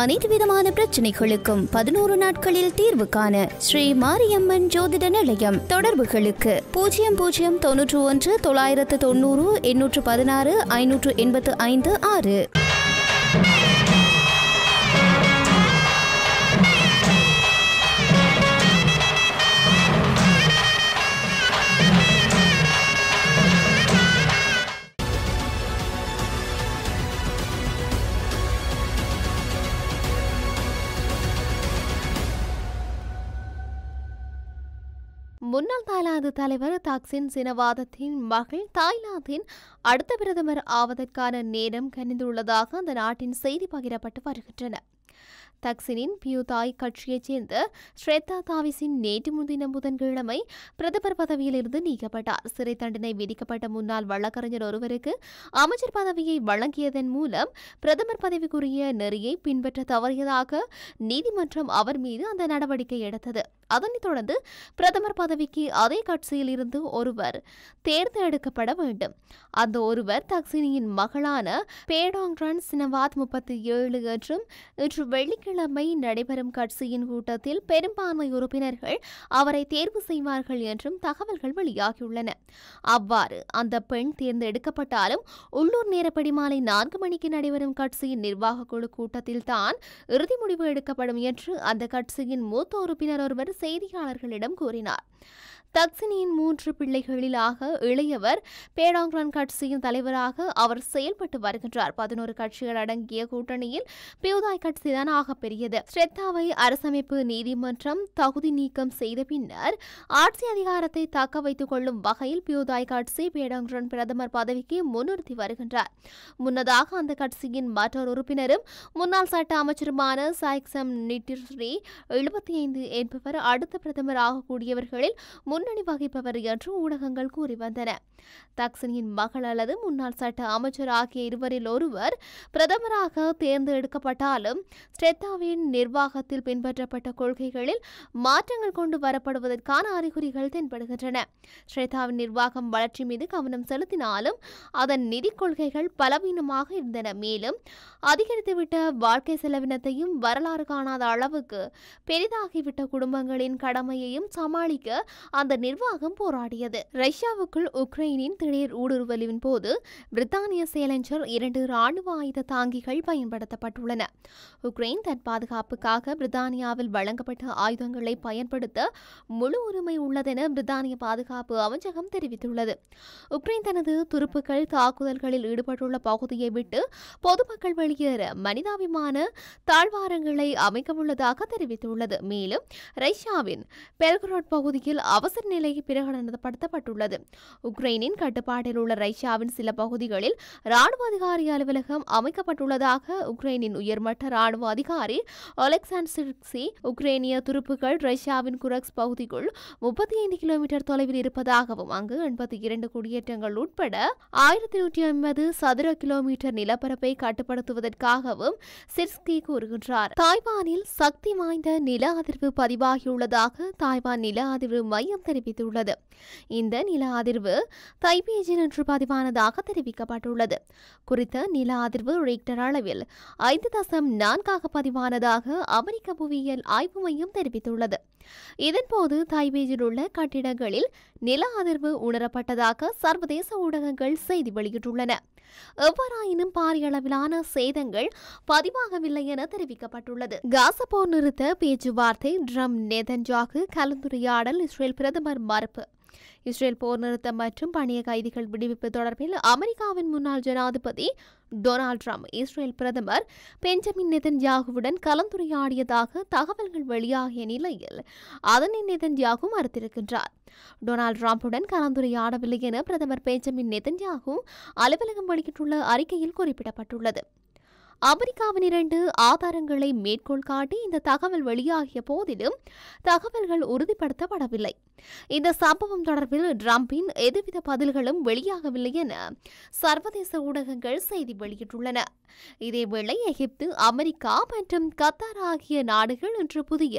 அனைத்து விதமான பிரச்சனைகளுக்கும் பதினோரு நாட்களில் தீர்வு காண ஸ்ரீ மாரியம்மன் ஜோதிட நிலையம் தொடர்புகளுக்கு பூஜ்ஜியம் பூஜ்ஜியம் தொன்னூற்று ஒன்று தொள்ளாயிரத்து தொண்ணூறு எண்ணூற்று பதினாறு ஐநூற்று எண்பத்து ஐந்து ஆறு முன்னாள் தாய்லாந்து தலைவர் தக்சின் சினவாதத்தின் மகள் தாய்லாந்தின் அடுத்த பிரதமர் ஆவதற்கான நேரம் கணிந்துள்ளதாக அந்த நாட்டின் செய்தி பகிரப்பட்டு வருகின்றன தக்சினின் பியூதாய் கட்சியைச் சேர்ந்த ஸ்ரேதா தாவிஸின் நேற்று முன்தின புதன்கிழமை பிரதமர் பதவியிலிருந்து நீக்கப்பட்டார் சிறை தண்டனை விதிக்கப்பட்ட முன்னாள் வழக்கறிஞர் ஒருவருக்கு அமைச்சர் பதவியை வழங்கியதன் மூலம் பிரதமர் பதவிக்குரிய நெறியை பின்பற்ற தவறியதாக நீதிமன்றம் அவர் மீது அந்த நடவடிக்கை எடுத்தது அதனைத் தொடர்ந்து பிரதமர் பதவிக்கு அதே கட்சியில் இருந்து ஒருவர் தேர்ந்தெடுக்கப்பட வேண்டும் அந்த ஒருவர் தக்சினியின் மகளான பேடாங்ரன் சினவாத் முப்பத்தி ஏழு என்றும் இன்று வெள்ளிக்கிழமை நடைபெறும் கட்சியின் கூட்டத்தில் பெரும்பான்மை உறுப்பினர்கள் அவரை தேர்வு செய்வார்கள் என்றும் தகவல்கள் வெளியாகியுள்ளன அவ்வாறு அந்த பெண் தேர்ந்தெடுக்கப்பட்டாலும் உள்ளூர் நேரப்படி மாலை நான்கு மணிக்கு நடைபெறும் கட்சியின் நிர்வாக குழு கூட்டத்தில் தான் இறுதி முடிவு எடுக்கப்படும் என்று அந்த கட்சியின் மூத்த உறுப்பினர் ஒருவர் செய்தியாளர்களிடம் கூறினார் தக்சினியின் மூன்று பிள்ளைகளிலாக இளையவர் பேடாங்ரான் கட்சியின் தலைவராக அவர் செயல்பட்டு வருகின்றார் பதினோரு கட்சிகள் அடங்கிய கூட்டணியில் பியூதாய் கட்சிதான் ஆக பெரியது ஸ்ரெத்தாவை அரசமைப்பு நீதிமன்றம் தகுதி நீக்கம் செய்த பின்னர் ஆட்சி அதிகாரத்தை தக்க வைத்துக் கொள்ளும் வகையில் பியூதாய் கட்சி பேடாங்ரான் பிரதமர் பதவிக்கு முன்னிறுத்தி வருகின்றார் முன்னதாக அந்த கட்சியின் மற்றொரு உறுப்பினரும் முன்னாள் சட்ட அமைச்சருமான சாய்க்சம் நிட்டிஸ்ரீ எழுபத்தி ஐந்து என்பவர் அடுத்த பிரதமர் ஆகக்கூடியவர்களில் முன்னணி வகிப்பவர் என்று ஊடகங்கள் கூறி வந்தன தக்சனியின் மகள் அல்லது முன்னாள் சட்ட அமைச்சர் ஆகிய இருவரில் ஒருவர் பிரதமராக தேர்ந்தெடுக்கப்பட்டாலும் ஸ்டெத்தாவின் நிர்வாகத்தில் பின்பற்றப்பட்ட கொள்கைகளில் மாற்றங்கள் கொண்டு வரப்படுவதற்கான அறிகுறிகள் தென்படுகின்றன ஸ்ரேதாவின் நிர்வாகம் வளர்ச்சி மீது கவனம் செலுத்தினாலும் அதன் நிதி கொள்கைகள் பலவீனமாக இருந்தன மேலும் அதிகரித்துவிட்ட வாழ்க்கை செலவினத்தையும் வரலாறு காணாத அளவுக்கு பெரிதாகிவிட்ட குடும்பங்களின் கடமையையும் சமாளிக்க அந்த அந்த நிர்வாகம் போராடியது ரஷ்யாவுக்குள் உக்ரைனின் திடீர் ஊடுருவலின் போது பிரித்தானிய சேலஞ்சர் இரண்டு ராணுவ ஆயுத தாங்கிகள் பயன்படுத்தப்பட்டுள்ளன உக்ரைன் தன் பாதுகாப்புக்காக பிரித்தானியாவில் வழங்கப்பட்ட ஆயுதங்களை பயன்படுத்த முழு உரிமை உள்ளதென பிரித்தானிய பாதுகாப்பு அமைச்சகம் தெரிவித்துள்ளது உக்ரைன் தனது துருப்புக்கள் தாக்குதல்களில் ஈடுபட்டுள்ள பகுதியை விட்டு பொதுமக்கள் வெளியேற மனிதாபிமான தாழ்வாரங்களை அமைக்கவுள்ளதாக தெரிவித்துள்ளது மேலும் ரஷ்யாவின் பெல்கரோட் பகுதியில் அவசர அவசர நிலை பிரகடனப்படுத்தப்பட்டுள்ளது உக்ரைனின் கட்டுப்பாட்டில் உள்ள ரஷ்யாவின் சில பகுதிகளில் ராணுவ அதிகாரி அலுவலகம் அமைக்கப்பட்டுள்ளதாக உக்ரைனின் உயர்மட்ட ராணுவ அதிகாரி அலெக்சாண்டி உக்ரைனிய துருப்புகள் ரஷ்யாவின் குரக்ஸ் பகுதிக்குள் முப்பத்தி ஐந்து கிலோமீட்டர் தொலைவில் இருப்பதாகவும் அங்கு எண்பத்தி இரண்டு குடியேற்றங்கள் உட்பட ஆயிரத்தி நூற்றி ஐம்பது சதுர கிலோமீட்டர் நிலப்பரப்பை கட்டுப்படுத்துவதற்காகவும் சிர்ஸ்கி கூறுகின்றார் தாய்வானில் சக்தி வாய்ந்த நில அதிர்வு பதிவாகியுள்ளதாக தாய்வான் நில அதிர்வு மையம் தெரிவித்துள்ளது இந்த நில அதிர்வு தைபேஜில் இன்று பதிவானதாக தெரிவிக்கப்பட்டுள்ளது குறித்த நில அதிர்வு ரிக்டர் அளவில் ஐந்து தசம் நான்காக பதிவானதாக அமெரிக்க புவியியல் ஆய்வு மையம் தெரிவித்துள்ளது இதன்போது தைபேஜில் உள்ள கட்டிடங்களில் நில அதிர்வு உணரப்பட்டதாக சர்வதேச ஊடகங்கள் செய்தி வெளியிட்டுள்ளன எவ்வாறாயினும் பாரியளவிலான சேதங்கள் பதிவாகவில்லை என தெரிவிக்கப்பட்டுள்ளது காசா போர் நிறுத்த பேச்சுவார்த்தை ட்ரம் நேதன்ஜாக்கு கலந்துரையாடல் இஸ்ரேல் பிரதமர் மறுப்பு இஸ்ரேல் போர் நிறுத்தம் மற்றும் பணிய கைதிகள் விடுவிப்பு தொடர்பில் அமெரிக்காவின் முன்னாள் ஜனாதிபதி டொனால்ட் ட்ரம்ப் இஸ்ரேல் பிரதமர் பெஞ்சமின் ஜாகுவுடன் கலந்துரையாடியதாக தகவல்கள் வெளியாகிய நிலையில் அதனை ஜாகு மறுத்திருக்கின்றார் டொனால்ட் டிரம்புடன் கலந்துரையாடவில்லை என பிரதமர் பெஞ்சமின் ஜாகு அலுவலகம் வெளியிட்டுள்ள அறிக்கையில் குறிப்பிடப்பட்டுள்ளது அமெரிக்காவின் இரண்டு ஆதாரங்களை மேற்கோள் காட்டி இந்த தகவல் வெளியாகிய போதிலும் தகவல்கள் உறுதிப்படுத்தப்படவில்லை இந்த சம்பவம் தொடர்பில் டிரம்பின் எதுவித பதில்களும் வெளியாகவில்லை என சர்வதேச ஊடகங்கள் செய்தி வெளியிட்டுள்ளன இதேவேளை எகிப்து அமெரிக்கா மற்றும் கத்தார் ஆகிய நாடுகள் இன்று புதிய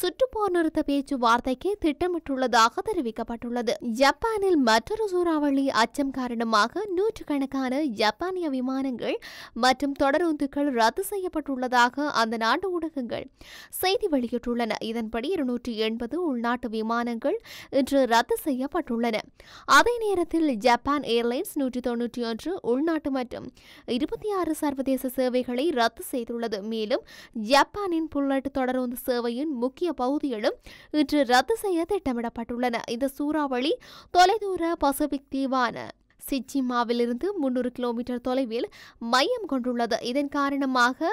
சுற்றுப்போர் நிறுத்த பேச்சுவார்த்தைக்கு திட்டமிட்டுள்ளதாக தெரிவிக்கப்பட்டுள்ளது ஜப்பானில் மற்றொரு சூறாவளி அச்சம் காரணமாக நூற்றுக்கணக்கான ஜப்பானிய விமானங்கள் மற்றும் தொடருந்துகள் ரத்து செய்யப்பட்டுள்ளதாக அந்த நாட்டு ஊடகங்கள் செய்தி வெளியிட்டுள்ளன இதன்படி இருநூற்றி எண்பது உள்நாட்டு விமானங்கள் விமானங்கள் இன்று ரத்து செய்யப்பட்டுள்ளன அதே நேரத்தில் ஜப்பான் ஏர்லைன்ஸ் நூற்றி தொன்னூற்றி ஒன்று உள்நாட்டு மற்றும் இருபத்தி ஆறு சர்வதேச சேவைகளை ரத்து செய்துள்ளது மேலும் ஜப்பானின் புல்லட் தொடர்ந்து சேவையின் முக்கிய பகுதிகளும் இன்று ரத்து செய்ய திட்டமிடப்பட்டுள்ளன இந்த சூறாவளி தொலைதூர பசிபிக் தீவான சிச்சிமாவிலிருந்து முன்னூறு கிலோமீட்டர் தொலைவில் மையம் கொண்டுள்ளது இதன் காரணமாக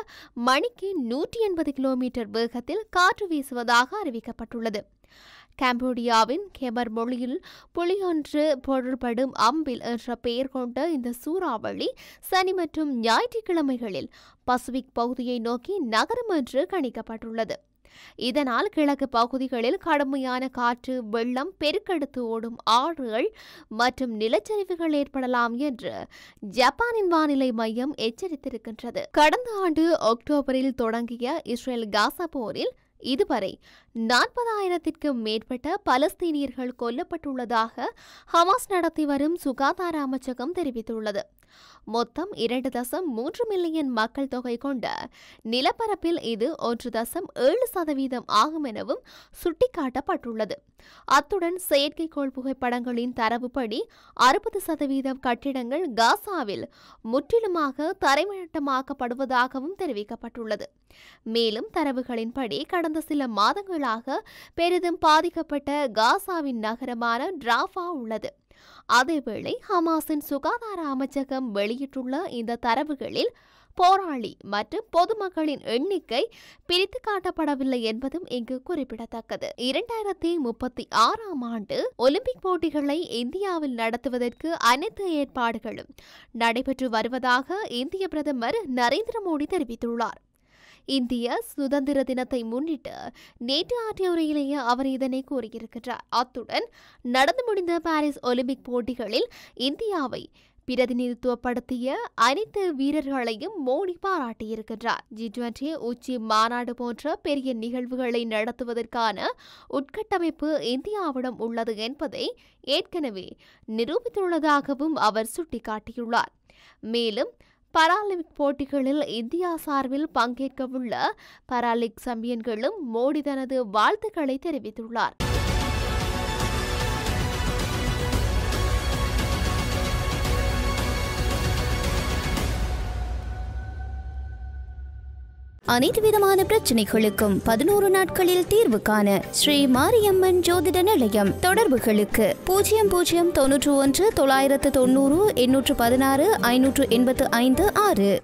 மணிக்கு நூற்றி எண்பது கிலோமீட்டர் வேகத்தில் காற்று வீசுவதாக அறிவிக்கப்பட்டுள்ளது கம்போடியாவின் கெமர் மொழியில் புலியொன்று பொருள்படும் அம்பில் என்ற பெயர் கொண்ட இந்த சூறாவளி சனி மற்றும் ஞாயிற்றுக்கிழமைகளில் பசிபிக் பகுதியை நோக்கி நகரம் என்று கணிக்கப்பட்டுள்ளது இதனால் கிழக்கு பகுதிகளில் கடுமையான காற்று வெள்ளம் பெருக்கெடுத்து ஓடும் ஆறுகள் மற்றும் நிலச்சரிவுகள் ஏற்படலாம் என்று ஜப்பானின் வானிலை மையம் எச்சரித்திருக்கின்றது கடந்த ஆண்டு அக்டோபரில் தொடங்கிய இஸ்ரேல் காசா போரில் இதுவரை நாற்பதாயிரத்திற்கும் மேற்பட்ட பலஸ்தீனியர்கள் கொல்லப்பட்டுள்ளதாக ஹமாஸ் நடத்தி வரும் சுகாதார அமைச்சகம் தெரிவித்துள்ளது மொத்தம் இரண்டு தசம் மூன்று மில்லியன் மக்கள் தொகை கொண்ட நிலப்பரப்பில் இது ஒன்று தசம் ஏழு சதவீதம் ஆகும் எனவும் சுட்டிக்காட்டப்பட்டுள்ளது அத்துடன் செயற்கைக்கோள் புகைப்படங்களின் தரவுப்படி அறுபது சதவீதம் கட்டிடங்கள் காசாவில் முற்றிலுமாக தரைமட்டமாக்கப்படுவதாகவும் தெரிவிக்கப்பட்டுள்ளது மேலும் தரவுகளின்படி கடந்த சில மாதங்களாக பெரிதும் பாதிக்கப்பட்ட காசாவின் நகரமான டிராஃபா உள்ளது அதேவேளை ஹமாஸின் சுகாதார அமைச்சகம் வெளியிட்டுள்ள இந்த தரவுகளில் போராளி மற்றும் பொதுமக்களின் எண்ணிக்கை பிரித்து காட்டப்படவில்லை என்பதும் இங்கு குறிப்பிடத்தக்கது இரண்டாயிரத்தி முப்பத்தி ஆறாம் ஆண்டு ஒலிம்பிக் போட்டிகளை இந்தியாவில் நடத்துவதற்கு அனைத்து ஏற்பாடுகளும் நடைபெற்று வருவதாக இந்திய பிரதமர் நரேந்திர மோடி தெரிவித்துள்ளார் இந்திய சுதந்திர தினத்தை முன்னிட்டு நேற்று ஆற்றிய உரையிலேயே அவர் இதனை கூறியிருக்கிறார் அத்துடன் நடந்து முடிந்த பாரிஸ் ஒலிம்பிக் போட்டிகளில் இந்தியாவை பிரதிநிதித்துவப்படுத்திய அனைத்து வீரர்களையும் மோடி பாராட்டியிருக்கின்றார் ஜி டுவெண்டி உச்சி மாநாடு போன்ற பெரிய நிகழ்வுகளை நடத்துவதற்கான உட்கட்டமைப்பு இந்தியாவிடம் உள்ளது என்பதை ஏற்கனவே நிரூபித்துள்ளதாகவும் அவர் சுட்டிக்காட்டியுள்ளார் மேலும் பராலிம்பிக் போட்டிகளில் இந்தியா சார்பில் பங்கேற்கவுள்ள பராலிக் சம்பியன்களும் மோடி தனது வாழ்த்துக்களை தெரிவித்துள்ளார் அனைத்து விதமான பிரச்சனைகளுக்கும் பதினோரு நாட்களில் தீர்வு காண ஸ்ரீ மாரியம்மன் ஜோதிட நிலையம் தொடர்புகளுக்கு பூஜ்ஜியம் பூஜ்ஜியம் தொன்னூற்று ஒன்று தொள்ளாயிரத்து தொண்ணூறு எண்ணூற்று பதினாறு ஐநூற்று எண்பத்து ஐந்து ஆறு